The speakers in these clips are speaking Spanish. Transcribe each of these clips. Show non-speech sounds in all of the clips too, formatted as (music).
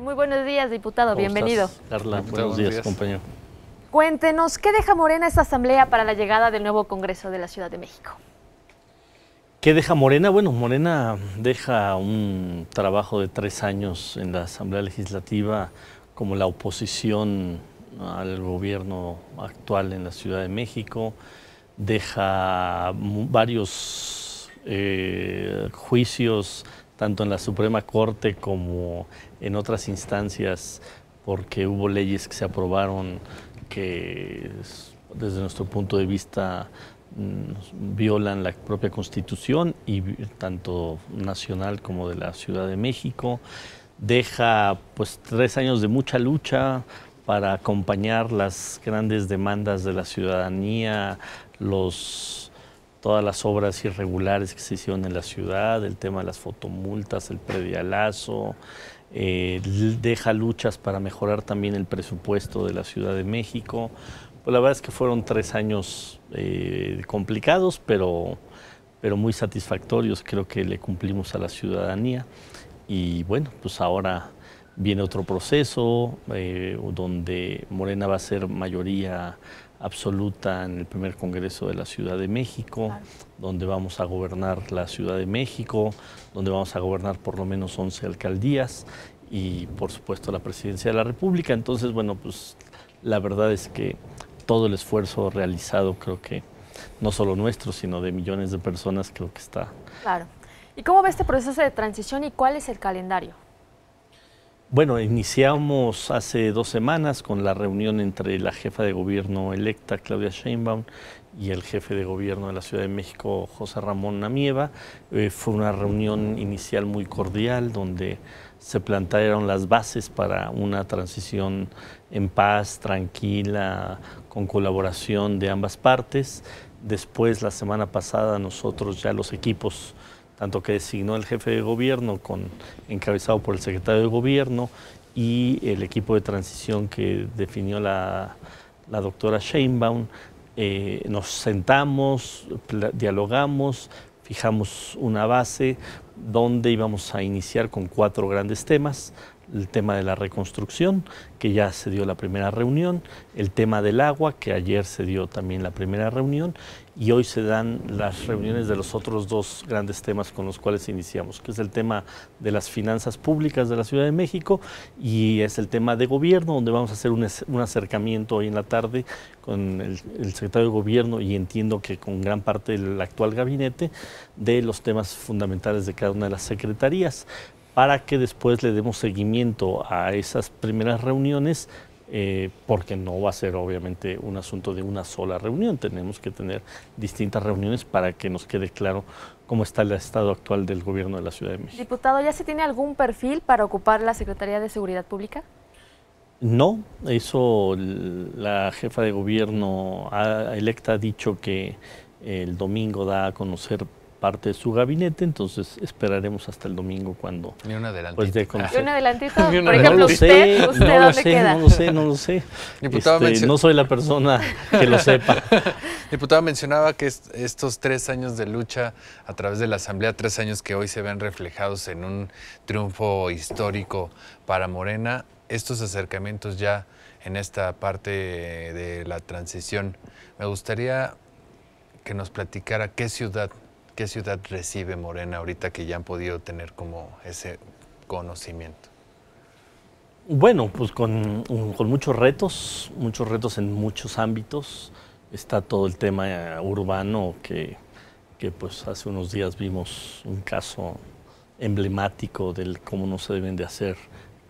Muy buenos días, diputado. Bienvenido. Carla, buenos, días, compañero. Cuéntenos, ¿qué deja Morena esta asamblea para la llegada del nuevo Congreso de la Ciudad de México? ¿Qué deja Morena? Bueno, Morena deja un trabajo de tres años en la Asamblea Legislativa como la oposición al gobierno actual en la Ciudad de México, deja varios eh, juicios tanto en la Suprema Corte como en otras instancias, porque hubo leyes que se aprobaron que desde nuestro punto de vista violan la propia constitución y tanto nacional como de la Ciudad de México deja pues tres años de mucha lucha para acompañar las grandes demandas de la ciudadanía los todas las obras irregulares que se hicieron en la ciudad, el tema de las fotomultas, el predialazo, eh, deja luchas para mejorar también el presupuesto de la Ciudad de México. Pues la verdad es que fueron tres años eh, complicados, pero, pero muy satisfactorios. Creo que le cumplimos a la ciudadanía. Y bueno, pues ahora viene otro proceso eh, donde Morena va a ser mayoría absoluta en el primer Congreso de la Ciudad de México, donde vamos a gobernar la Ciudad de México, donde vamos a gobernar por lo menos 11 alcaldías y por supuesto la presidencia de la República. Entonces, bueno, pues la verdad es que todo el esfuerzo realizado creo que no solo nuestro, sino de millones de personas creo que está. Claro. ¿Y cómo ve este proceso de transición y cuál es el calendario? Bueno, iniciamos hace dos semanas con la reunión entre la jefa de gobierno electa, Claudia Sheinbaum, y el jefe de gobierno de la Ciudad de México, José Ramón Namieva. Eh, fue una reunión inicial muy cordial donde se plantearon las bases para una transición en paz, tranquila, con colaboración de ambas partes. Después, la semana pasada, nosotros ya los equipos tanto que designó el jefe de gobierno con, encabezado por el secretario de gobierno y el equipo de transición que definió la, doctora Sheinbaum. Eh, nos sentamos, dialogamos, fijamos una base donde íbamos a iniciar con cuatro grandes temas el tema de la reconstrucción, que ya se dio la primera reunión, el tema del agua, que ayer se dio también la primera reunión, y hoy se dan las reuniones de los otros dos grandes temas con los cuales iniciamos, que es el tema de las finanzas públicas de la Ciudad de México y es el tema de gobierno, donde vamos a hacer un, acercamiento hoy en la tarde con el, secretario de gobierno y entiendo que con gran parte del actual gabinete de los temas fundamentales de cada una de las secretarías para que después le demos seguimiento a esas primeras reuniones, eh, porque no va a ser obviamente un asunto de una sola reunión, tenemos que tener distintas reuniones para que nos quede claro cómo está el estado actual del gobierno de la Ciudad de México. Diputado, ¿ya se tiene algún perfil para ocupar la Secretaría de Seguridad Pública? No, eso la jefa de gobierno electa ha dicho que el domingo da a conocer parte de su gabinete, entonces esperaremos hasta el domingo cuando... Ni un adelantito. Pues, ah. un adelantito? (laughs) Por ejemplo, no usted, sé, no lo sé, (laughs) este, No sé, no sé. Diputado soy la persona que lo sepa. (laughs) Diputado, mencionaba que estos tres años de lucha a través de la Asamblea, tres años que hoy se ven reflejados en un triunfo histórico para Morena, estos acercamientos ya en esta parte de la transición. Me gustaría que nos platicara qué ciudad ¿Qué ciudad recibe Morena ahorita que ya han podido tener como ese conocimiento? Bueno, pues con, muchos retos, muchos retos en muchos ámbitos. Está todo el tema urbano que, pues hace unos días vimos un caso emblemático del cómo no se deben de hacer,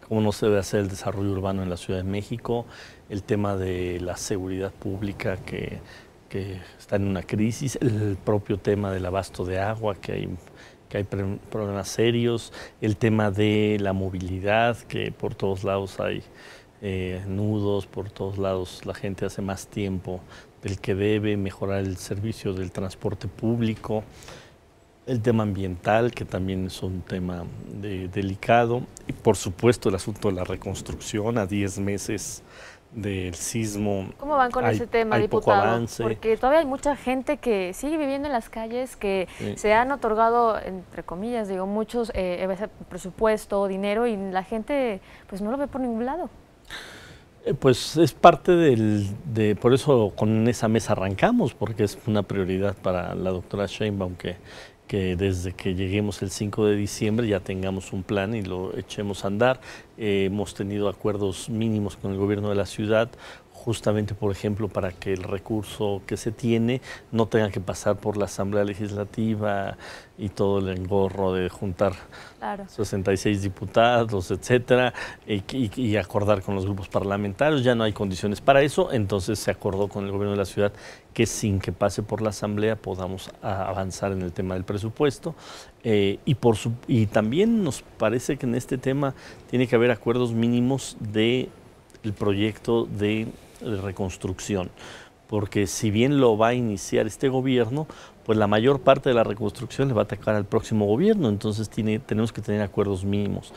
cómo no se debe hacer el desarrollo urbano en la Ciudad de México, el tema de la seguridad pública que que está en una crisis, el propio tema del abasto de agua, que hay, que hay problemas serios, el tema de la movilidad, que por todos lados hay eh, nudos, por todos lados la gente hace más tiempo del que debe, mejorar el servicio del transporte público, el tema ambiental, que también es un tema eh, delicado, y por supuesto el asunto de la reconstrucción a 10 meses del sismo. ¿Cómo van con ese tema, diputado? Porque todavía hay mucha gente que sigue viviendo en las calles, que se han otorgado, entre comillas, digo, muchos eh, presupuesto, dinero, y la gente pues no lo ve por ningún lado. Eh, pues es parte del, de, por eso con esa mesa arrancamos, porque es una prioridad para la doctora Sheinbaum que que desde que lleguemos el 5 de diciembre ya tengamos un plan y lo echemos a andar. Eh, hemos tenido acuerdos mínimos con el gobierno de la ciudad justamente, por ejemplo, para que el recurso que se tiene no tenga que pasar por la Asamblea Legislativa y todo el engorro de juntar 66 diputados, etcétera, y, acordar con los grupos parlamentarios. Ya no hay condiciones para eso, entonces se acordó con el gobierno de la ciudad que sin que pase por la Asamblea podamos avanzar en el tema del presupuesto. Eh, y, por y también nos parece que en este tema tiene que haber acuerdos mínimos de el proyecto de de reconstrucción, porque si bien lo va a iniciar este gobierno, pues la mayor parte de la reconstrucción le va a atacar al próximo gobierno, entonces tiene, tenemos que tener acuerdos mínimos.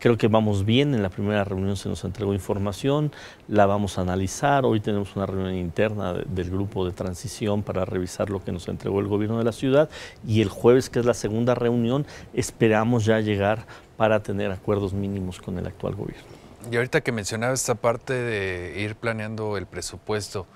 Creo que vamos bien, en la primera reunión se nos entregó información, la vamos a analizar, hoy tenemos una reunión interna del grupo de transición para revisar lo que nos entregó el gobierno de la ciudad y el jueves, que es la segunda reunión, esperamos ya llegar para tener acuerdos mínimos con el actual gobierno. Y ahorita que mencionaba esta parte de ir planeando el presupuesto,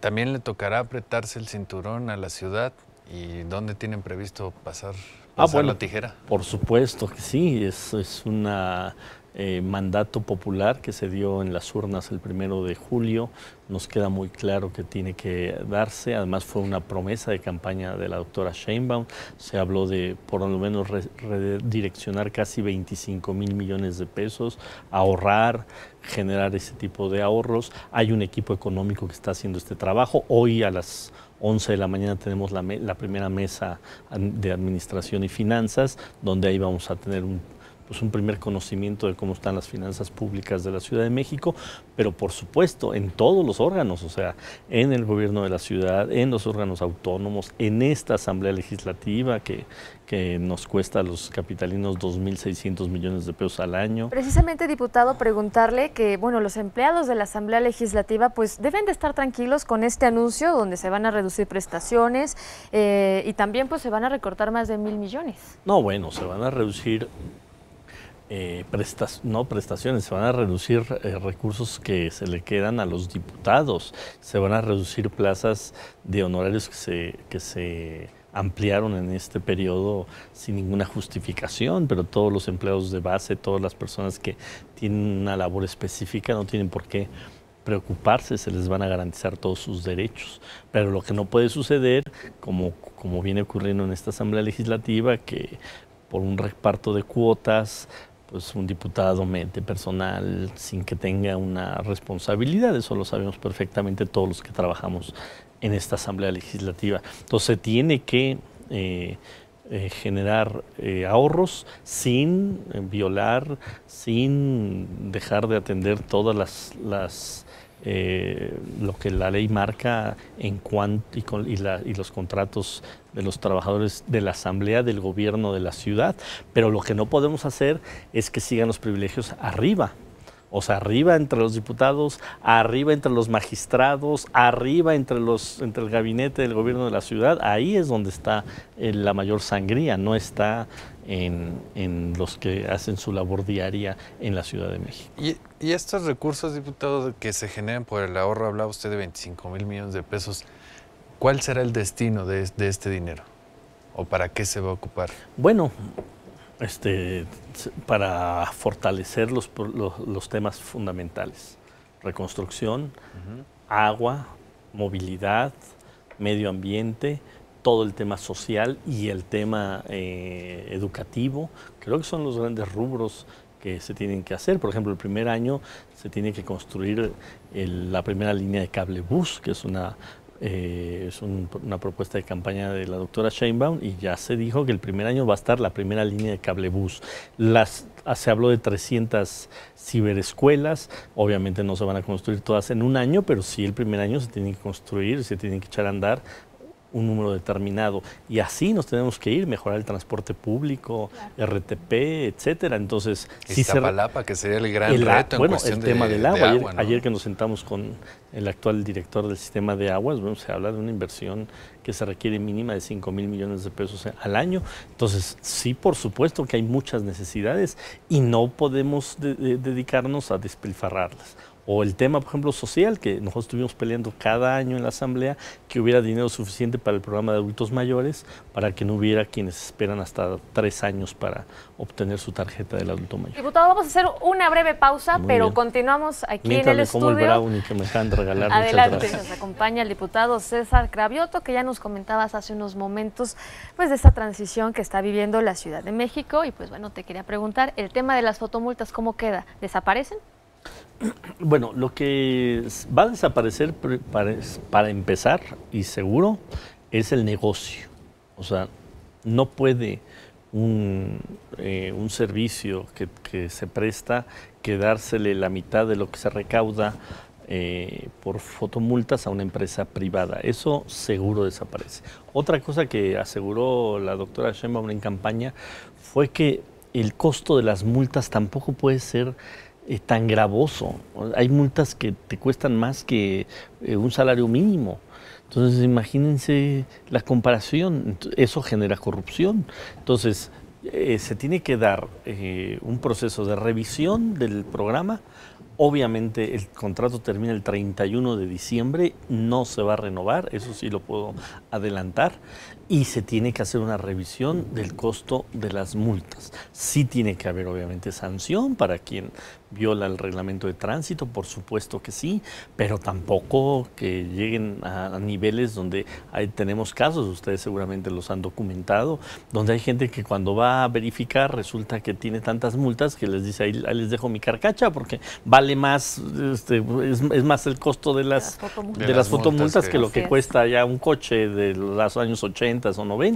también le tocará apretarse el cinturón a la ciudad y dónde tienen previsto pasar, ah, la tijera. Por supuesto que sí, es, es una eh, mandato popular que se dio en las urnas el primero de julio. Nos queda muy claro que tiene que darse. Además, fue una promesa de campaña de la doctora Sheinbaum. Se habló de por lo menos redireccionar casi 25 mil millones de pesos, ahorrar, generar ese tipo de ahorros. Hay un equipo económico que está haciendo este trabajo. Hoy a las 11 de la mañana tenemos la, la primera mesa de administración y finanzas, donde ahí vamos a tener un pues, un primer conocimiento de cómo están las finanzas públicas de la Ciudad de México, pero por supuesto en todos los órganos, o sea, en el gobierno de la ciudad, en los órganos autónomos, en esta Asamblea Legislativa que, nos cuesta a los capitalinos 2.600 millones de pesos al año. Precisamente, diputado, preguntarle que, bueno, los empleados de la Asamblea Legislativa pues deben de estar tranquilos con este anuncio donde se van a reducir prestaciones eh, y también pues se van a recortar más de mil millones. No, bueno, se van a reducir eh, prestas, no prestaciones, se van a reducir eh, recursos que se le quedan a los diputados, se van a reducir plazas de honorarios que se, que se ampliaron en este periodo sin ninguna justificación, pero todos los empleados de base, todas las personas que tienen una labor específica no tienen por qué preocuparse, se les van a garantizar todos sus derechos. Pero lo que no puede suceder, como, como viene ocurriendo en esta Asamblea Legislativa, que por un reparto de cuotas, pues un diputado mete personal sin que tenga una responsabilidad, eso lo sabemos perfectamente todos los que trabajamos en esta Asamblea Legislativa. Entonces tiene que eh, eh, generar eh, ahorros sin violar, sin dejar de atender todas las eh, lo que la ley marca en cuanto y, y, los contratos de los trabajadores de la asamblea del gobierno de la ciudad, pero lo que no podemos hacer es que sigan los privilegios arriba, o sea, arriba entre los diputados, arriba entre los magistrados, arriba entre, los, entre el gabinete del gobierno de la ciudad, ahí es donde está eh, la mayor sangría, no está en, los que hacen su labor diaria en la Ciudad de México. Y, estos recursos, diputados, que se generan por el ahorro, hablaba usted de 25 mil millones de pesos, ¿cuál será el destino de, de este dinero? ¿O para qué se va a ocupar? Bueno, este, para fortalecer los, los, los temas fundamentales, reconstrucción, agua, movilidad, medio ambiente, todo el tema social y el tema eh, educativo. Creo que son los grandes rubros que se tienen que hacer. Por ejemplo, el primer año se tiene que construir la primera línea de cable bus, que es una eh, es una propuesta de campaña de la doctora Sheinbaum y ya se dijo que el primer año va a estar la primera línea de cablebús. Las, ah, se habló de 300 ciberescuelas, obviamente no se van a construir todas en un año, pero sí el primer año se tienen que construir, se tienen que echar a andar un número determinado. Y así nos tenemos que ir, mejorar el transporte público, RTP, etcétera. Entonces, sí se... que sería el gran reto. Bueno, cuestión el tema del agua. ayer, que nos sentamos con el actual director del sistema de aguas, bueno, se habla de una inversión que se requiere mínima de 5 mil millones de pesos eh, al año. Entonces, sí, por supuesto que hay muchas necesidades y no podemos dedicarnos a despilfarrarlas o el tema, por ejemplo, social, que nosotros estuvimos peleando cada año en la Asamblea, que hubiera dinero suficiente para el programa de adultos mayores, para que no hubiera quienes esperan hasta tres años para obtener su tarjeta del adulto mayor. Diputado, vamos a hacer una breve pausa, pero continuamos aquí en el estudio. como el brownie que me están regalando. Adelante, nos acompaña el diputado César Cravioto, que ya nos comentabas hace unos momentos, pues de esa transición que está viviendo la Ciudad de México, y pues bueno, te quería preguntar, el tema de las fotomultas, ¿cómo queda? ¿Desaparecen? (clears throat) Bueno, lo que va a desaparecer para, empezar y seguro es el negocio. O sea, no puede un, eh, servicio que, se presta quedársele la mitad de lo que se recauda eh, por fotomultas a una empresa privada. Eso seguro desaparece. Otra cosa que aseguró la doctora Sheinbaum en campaña fue que el costo de las multas tampoco puede ser es tan gravoso. Hay multas que te cuestan más que eh, un salario mínimo. Entonces, imagínense la comparación. Eso genera corrupción. Entonces, eh, se tiene que dar eh, un proceso de revisión del programa. Obviamente el contrato termina el 31 de diciembre, no se va a renovar, eso sí lo puedo adelantar, y se tiene que hacer una revisión del costo de las multas. Sí tiene que haber obviamente sanción para quien viola el reglamento de tránsito, por supuesto que sí, pero tampoco que lleguen a, niveles donde tenemos casos, ustedes seguramente los han documentado, donde hay gente que cuando va a verificar resulta que tiene tantas multas que les dice, ahí, les dejo mi carcacha porque vale más, este, es, más el costo de las, de las fotomultas, que, lo que cuesta ya un coche de los años 80 o 90.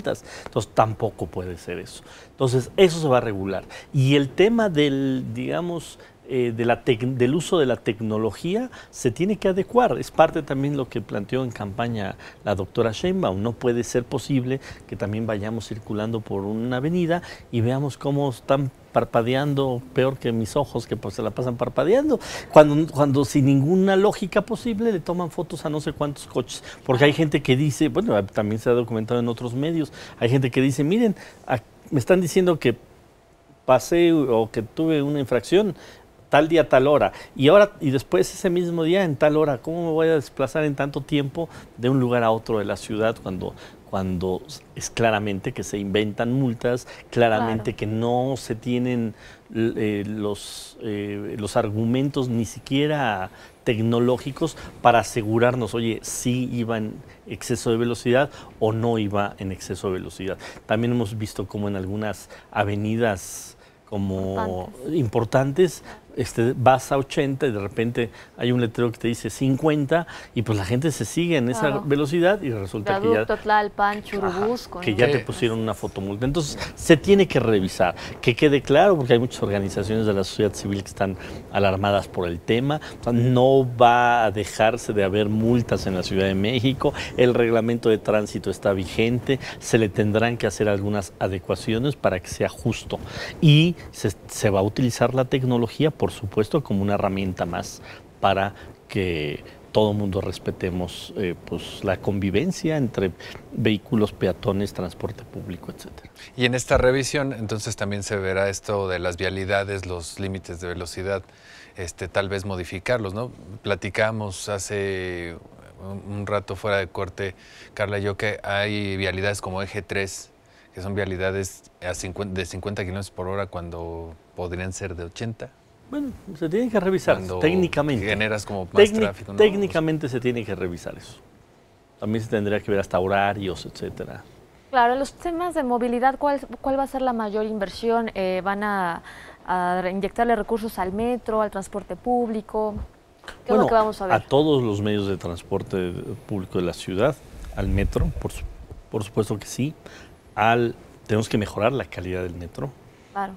Entonces tampoco puede ser eso. Entonces, eso se va a regular. Y el tema del, digamos, eh, de la del uso de la tecnología se tiene que adecuar. Es parte también lo que planteó en campaña la doctora Sheinbaum. No puede ser posible que también vayamos circulando por una avenida y veamos cómo están parpadeando peor que mis ojos que pues, se la pasan parpadeando, cuando, cuando sin ninguna lógica posible le toman fotos a no sé cuántos coches, porque hay gente que dice, bueno, también se ha documentado en otros medios, hay gente que dice, miren, aquí me están diciendo que pasé o que tuve una infracción tal día, tal hora, y ahora y después ese mismo día en tal hora, ¿cómo me voy a desplazar en tanto tiempo de un lugar a otro de la ciudad cuando cuando es claramente que se inventan multas, claramente que no se tienen eh, los, eh, los argumentos ni siquiera tecnológicos para asegurarnos, oye, si iba en exceso de velocidad o no iba en exceso de velocidad. También hemos visto como en algunas avenidas como importantes este, vas a 80 y de repente hay un letrero que te dice 50 y pues la gente se sigue en esa velocidad y resulta que ya... que ya te pusieron una fotomulta. Entonces se tiene que revisar, que quede claro, porque hay muchas organizaciones de la sociedad civil que están alarmadas por el tema. no va a dejarse de haber multas en la Ciudad de México, el reglamento de tránsito está vigente, se le tendrán que hacer algunas adecuaciones para que sea justo y se, se va a utilizar la tecnología por supuesto, como una herramienta más para que todo el mundo respetemos eh, pues, la convivencia entre vehículos, peatones, transporte público, etc. Y en esta revisión, entonces también se verá esto de las vialidades, los límites de velocidad, este, tal vez modificarlos, ¿no? Platicamos hace un, rato fuera de corte, Carla y yo, que hay vialidades como eje 3, que son vialidades a 50, de 50 kilómetros por hora cuando podrían ser de 80 bueno, se tiene que revisar técnicamente. Generas como tráfico, Técnicamente se tiene que revisar eso. También se tendría que ver hasta horarios, etcétera. Claro, los temas de movilidad, ¿cuál, cuál va a ser la mayor inversión? Eh, ¿Van a, inyectarle recursos al metro, al transporte público? ¿Qué vamos a ver? A todos los medios de transporte público de la ciudad, al metro, por, por supuesto que sí. Al, tenemos que mejorar la calidad del metro. Claro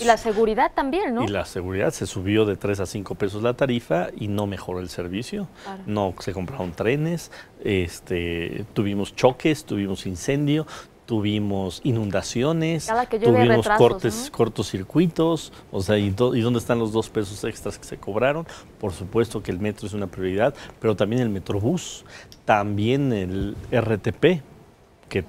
y la seguridad también, ¿no? Y la seguridad se subió de 3 a 5 pesos la tarifa y no mejoró el servicio. No se compraron trenes, este, tuvimos choques, tuvimos incendio, tuvimos inundaciones, tuvimos cortes, cortocircuitos, o sea, ¿y, dónde están los dos pesos extras que se cobraron? Por supuesto que el metro es una prioridad, pero también el metrobús, también el RTP, que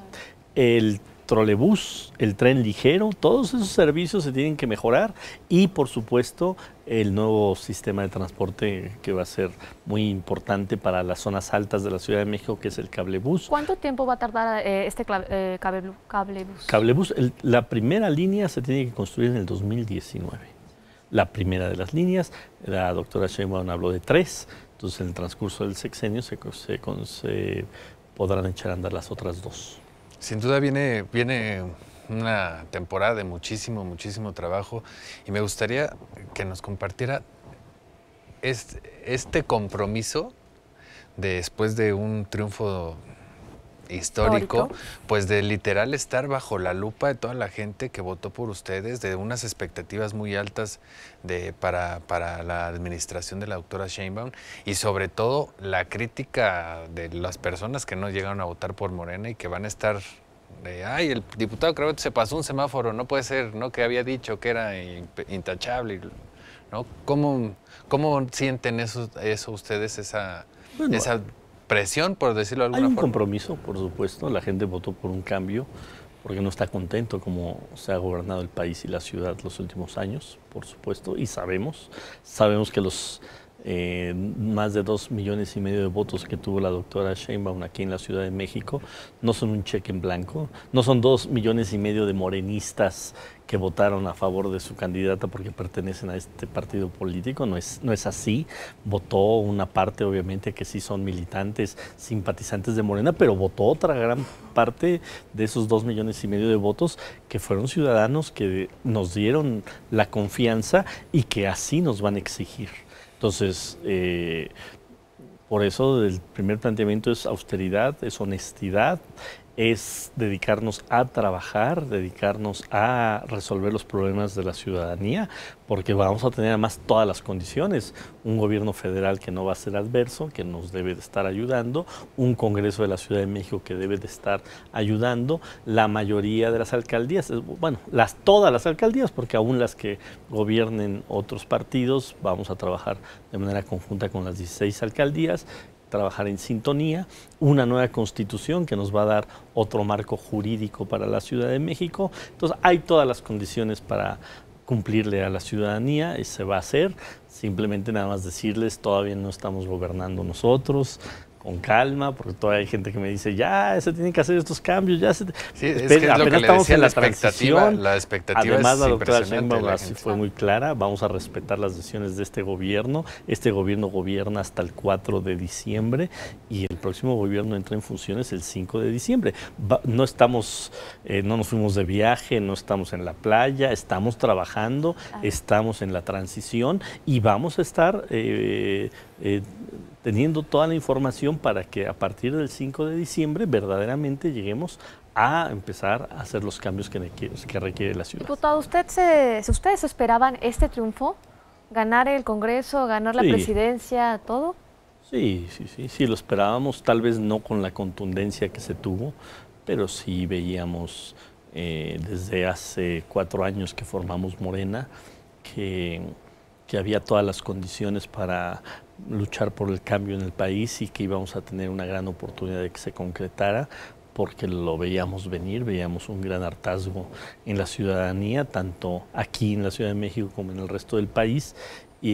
el trolebús, el tren ligero, todos esos servicios se tienen que mejorar y por supuesto el nuevo sistema de transporte que va a ser muy importante para las zonas altas de la Ciudad de México, que es el cablebús. ¿Cuánto tiempo va a tardar eh, este eh, cablebús? Cablebús, la primera línea se tiene que construir en el 2019. La primera de las líneas, la doctora Sheinbaum habló de tres, entonces en el transcurso del sexenio se, se podrán echar a andar las otras dos. Sin duda viene, viene una temporada de muchísimo, muchísimo trabajo y me gustaría que nos compartiera este, compromiso después de un triunfo histórico, pues de literal estar bajo la lupa de toda la gente que votó por ustedes, de unas expectativas muy altas de, para, para la administración de la doctora Sheinbaum y sobre todo la crítica de las personas que no llegaron a votar por Morena y que van a estar de, ay, el diputado que se pasó un semáforo, no puede ser, ¿no? Que había dicho que era intachable, ¿no? ¿Cómo, cómo sienten eso, eso ustedes, esa, esa presión, por decirlo de alguna Hay un compromiso, por supuesto. La gente votó por un cambio porque no está contento como se ha gobernado el país y la ciudad los últimos años, por supuesto, y sabemos, sabemos que los eh, más de dos millones y medio de votos que tuvo la doctora Sheinbaum aquí en la Ciudad de México, no son un cheque en blanco, no son dos millones y medio de morenistas que votaron a favor de su candidata porque pertenecen a este partido político, no es, no es así, votó una parte obviamente que sí son militantes, simpatizantes de Morena, pero votó otra gran parte de esos dos millones y medio de votos que fueron ciudadanos que nos dieron la confianza y que así nos van a exigir. Entonces, eh, por eso el primer planteamiento es austeridad, es honestidad, es dedicarnos a trabajar, dedicarnos a resolver los problemas de la ciudadanía, porque vamos a tener además todas las condiciones. Un gobierno federal que no va a ser adverso, que nos debe de estar ayudando, un Congreso de la Ciudad de México que debe de estar ayudando, la mayoría de las alcaldías, eh, bueno, las, todas las alcaldías, porque aún las que gobiernen otros partidos, vamos a trabajar de manera conjunta con las 16 alcaldías trabajar en sintonía, una nueva constitución que nos va a dar otro marco jurídico para la Ciudad de México. Entonces hay todas las condiciones para cumplirle a la ciudadanía y se va a hacer. Simplemente nada más decirles, todavía no estamos gobernando nosotros, con calma, porque todavía hay gente que me dice, ya, se tienen que hacer estos cambios, ya se... Sí, es que es lo que le estamos decía, en la, la expectativa, La expectativa Además, la doctora Sheinbaum así fue muy clara, vamos a respetar las decisiones de este gobierno, este gobierno gobierna hasta el 4 de diciembre y el próximo gobierno entra en funciones el 5 de diciembre. no estamos, eh, no nos fuimos de viaje, no estamos en la playa, estamos trabajando, ah. estamos en la transición y vamos a estar... Eh, eh, teniendo toda la información para que a partir del 5 de diciembre verdaderamente lleguemos a empezar a hacer los cambios que requiere, la ciudad. Diputado, ¿usted se, ¿ustedes esperaban este triunfo? ¿Ganar el Congreso, ganar la presidencia, todo? Sí, sí, sí, sí, lo esperábamos, tal vez no con la contundencia que se tuvo, pero sí veíamos eh, desde hace cuatro años que formamos Morena que había todas las condiciones para luchar por el cambio en el país y que íbamos a tener una gran oportunidad de que se concretara porque lo veíamos venir, veíamos un gran hartazgo en la ciudadanía, tanto aquí en la Ciudad de México como en el resto del país, y,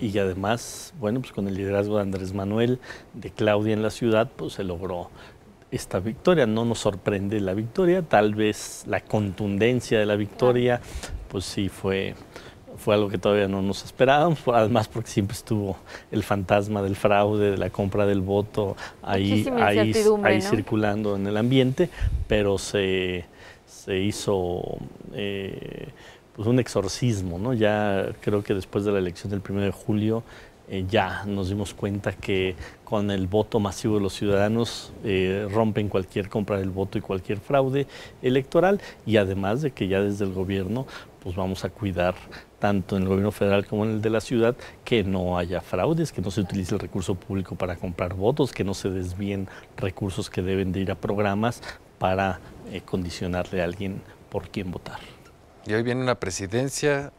eh, además, bueno, pues con el liderazgo de Andrés Manuel, de Claudia en la ciudad, pues se logró esta victoria. No nos sorprende la victoria, tal vez la contundencia de la victoria, pues sí fue fue algo que todavía no nos esperábamos, además porque siempre estuvo el fantasma del fraude, de la compra del voto ahí, circulando en el ambiente, pero se, hizo eh, pues un exorcismo, ¿no? Ya creo que después de la elección del 1 de julio eh, ya nos dimos cuenta que con el voto masivo de los ciudadanos eh, rompen cualquier compra del voto y cualquier fraude electoral y además de que ya desde el gobierno pues vamos a cuidar tanto en el gobierno federal como en el de la ciudad que no haya fraudes, que no se utilice el recurso público para comprar votos, que no se desvíen recursos que deben de ir a programas para eh, condicionarle a alguien por quién votar. Y hoy viene una presidencia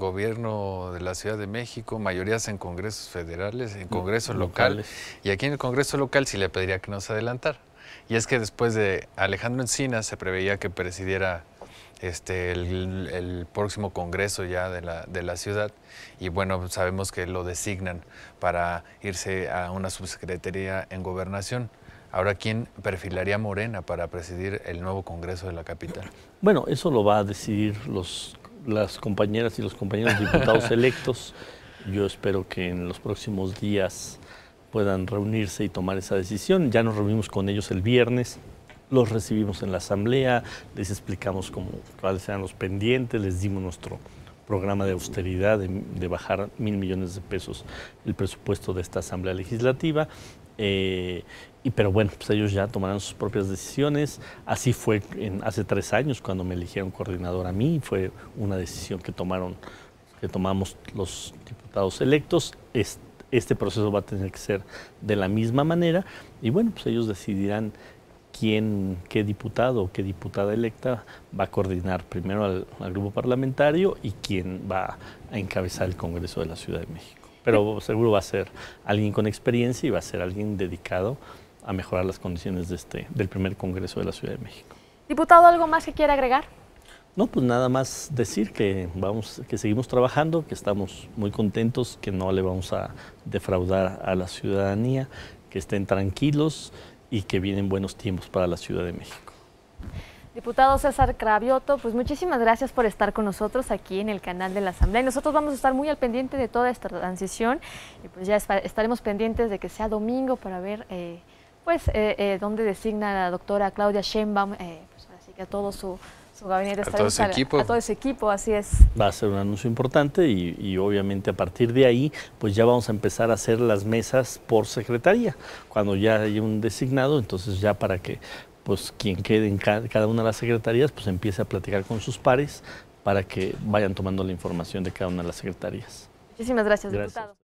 gobierno de la Ciudad de México, mayorías en congresos federales, en mm, congresos locales. y aquí en el congreso local sí le pediría que nos adelantara. Y es que después de Alejandro Encina se preveía que presidiera este, el, próximo congreso ya de la, de la ciudad y bueno, sabemos que lo designan para irse a una subsecretaría en gobernación. Ahora, ¿quién perfilaría Morena para presidir el nuevo Congreso de la capital? Bueno, eso lo va a decidir los las compañeras y los compañeros diputados (laughs) electos. Yo espero que en los próximos días puedan reunirse y tomar esa decisión. Ya nos reunimos con ellos el viernes, los recibimos en la asamblea, les explicamos cómo, cuáles eran los pendientes, les dimos nuestro programa de austeridad de, bajar mil millones de pesos el presupuesto de esta asamblea legislativa. Eh, pero bueno, pues ellos ya tomarán sus propias decisiones. Así fue hace tres años cuando me eligieron coordinador a mí. Fue una decisión que tomaron, que tomamos los diputados electos. Este, proceso va a tener que ser de la misma manera. Y bueno, pues ellos decidirán quién, qué diputado o qué diputada electa va a coordinar primero al, grupo parlamentario y quién va a encabezar el Congreso de la Ciudad de México. Pero seguro va a ser alguien con experiencia y va a ser alguien dedicado a mejorar las condiciones de este, del primer Congreso de la Ciudad de México. Diputado, ¿algo más que quiera agregar? No, pues nada más decir que, vamos, que seguimos trabajando, que estamos muy contentos, que no le vamos a defraudar a la ciudadanía, que estén tranquilos y que vienen buenos tiempos para la Ciudad de México. Diputado César Cravioto, pues muchísimas gracias por estar con nosotros aquí en el canal de la Asamblea. nosotros vamos a estar muy al pendiente de toda esta transición y pues ya estaremos pendientes de que sea domingo para ver... Eh, pues eh, eh, donde designa la doctora Claudia Sheinbaum, eh, pues, así que a todo su, gabinete. A equipo. A, todo ese equipo, así es. Va a ser un anuncio importante y, obviamente a partir de ahí, pues ya vamos a empezar a hacer las mesas por secretaría. Cuando ya hay un designado, entonces ya para que pues quien quede en cada una de las secretarías, pues empiece a platicar con sus pares para que vayan tomando la información de cada una de las secretarías. Muchísimas gracias. gracias. diputado.